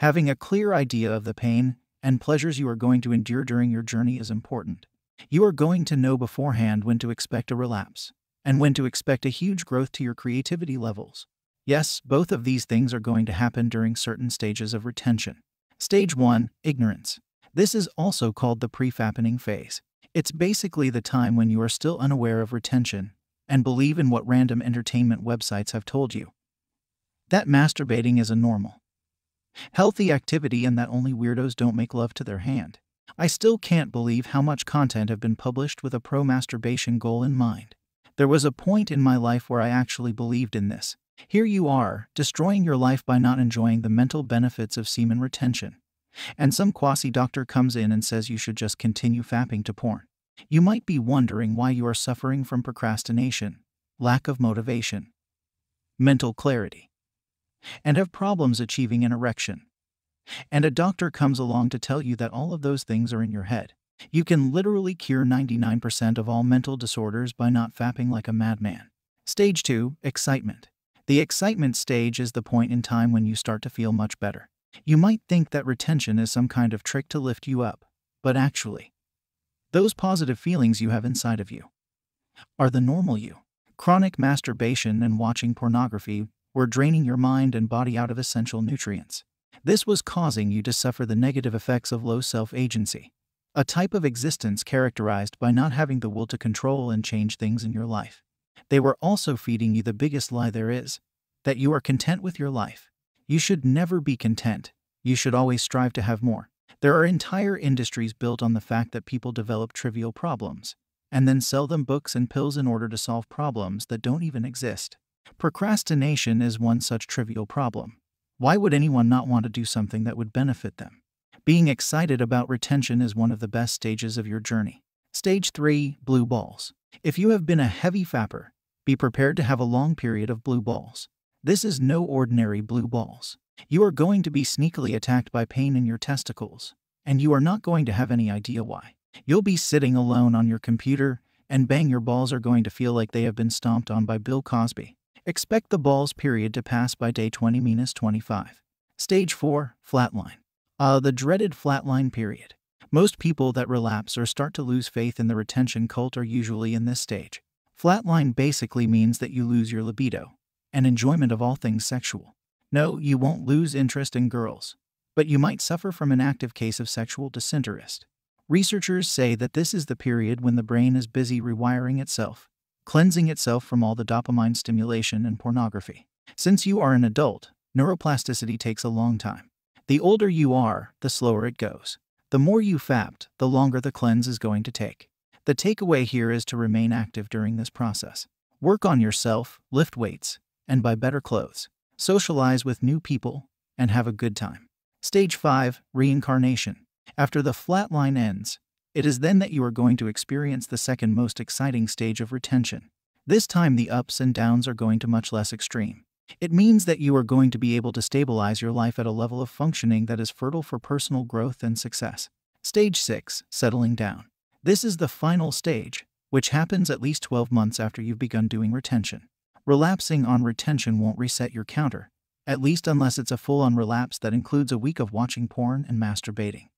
Having a clear idea of the pain and pleasures you are going to endure during your journey is important. You are going to know beforehand when to expect a relapse and when to expect a huge growth to your creativity levels. Yes, both of these things are going to happen during certain stages of retention. Stage 1 Ignorance. This is also called the prefappening phase. It's basically the time when you are still unaware of retention and believe in what random entertainment websites have told you. That masturbating is a normal Healthy activity and that only weirdos don't make love to their hand. I still can't believe how much content have been published with a pro-masturbation goal in mind. There was a point in my life where I actually believed in this. Here you are, destroying your life by not enjoying the mental benefits of semen retention. And some quasi doctor comes in and says you should just continue fapping to porn. You might be wondering why you are suffering from procrastination, lack of motivation, mental clarity, and have problems achieving an erection, and a doctor comes along to tell you that all of those things are in your head, you can literally cure 99% of all mental disorders by not fapping like a madman. Stage 2 Excitement. The excitement stage is the point in time when you start to feel much better. You might think that retention is some kind of trick to lift you up, but actually, those positive feelings you have inside of you are the normal you. Chronic masturbation and watching pornography were draining your mind and body out of essential nutrients. This was causing you to suffer the negative effects of low self-agency, a type of existence characterized by not having the will to control and change things in your life. They were also feeding you the biggest lie there is, that you are content with your life. You should never be content. You should always strive to have more. There are entire industries built on the fact that people develop trivial problems and then sell them books and pills in order to solve problems that don't even exist. Procrastination is one such trivial problem. Why would anyone not want to do something that would benefit them? Being excited about retention is one of the best stages of your journey. Stage 3 Blue Balls. If you have been a heavy fapper, be prepared to have a long period of blue balls. This is no ordinary blue balls. You are going to be sneakily attacked by pain in your testicles, and you are not going to have any idea why. You'll be sitting alone on your computer, and bang, your balls are going to feel like they have been stomped on by Bill Cosby. Expect the ball's period to pass by day 20 minus 25. Stage 4, flatline. Uh, the dreaded flatline period. Most people that relapse or start to lose faith in the retention cult are usually in this stage. Flatline basically means that you lose your libido and enjoyment of all things sexual. No, you won't lose interest in girls, but you might suffer from an active case of sexual disinterest. Researchers say that this is the period when the brain is busy rewiring itself cleansing itself from all the dopamine stimulation and pornography. Since you are an adult, neuroplasticity takes a long time. The older you are, the slower it goes. The more you fapped, the longer the cleanse is going to take. The takeaway here is to remain active during this process. Work on yourself, lift weights, and buy better clothes. Socialize with new people, and have a good time. Stage 5 Reincarnation. After the flat line ends, it is then that you are going to experience the second most exciting stage of retention. This time the ups and downs are going to much less extreme. It means that you are going to be able to stabilize your life at a level of functioning that is fertile for personal growth and success. Stage 6. Settling down. This is the final stage, which happens at least 12 months after you've begun doing retention. Relapsing on retention won't reset your counter, at least unless it's a full-on relapse that includes a week of watching porn and masturbating.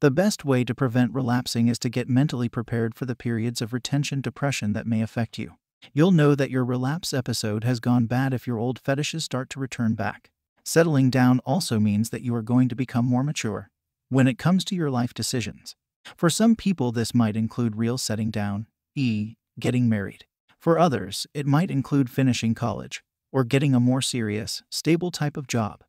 The best way to prevent relapsing is to get mentally prepared for the periods of retention depression that may affect you. You'll know that your relapse episode has gone bad if your old fetishes start to return back. Settling down also means that you are going to become more mature when it comes to your life decisions. For some people, this might include real setting down, e. getting married. For others, it might include finishing college or getting a more serious, stable type of job.